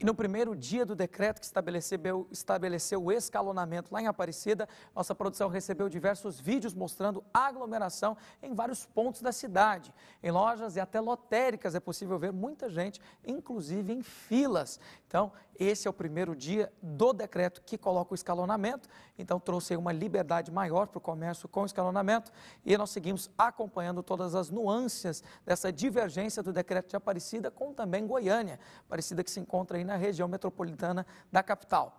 E no primeiro dia do decreto que estabeleceu, estabeleceu o escalonamento lá em Aparecida, nossa produção recebeu diversos vídeos mostrando aglomeração em vários pontos da cidade. Em lojas e até lotéricas é possível ver muita gente, inclusive em filas. Então, esse é o primeiro dia do decreto que coloca o escalonamento. Então, trouxe uma liberdade maior para o comércio com o escalonamento. E nós seguimos acompanhando todas as nuances dessa divergência do decreto de Aparecida com também Goiânia. Aparecida que se encontra aí na região metropolitana da capital.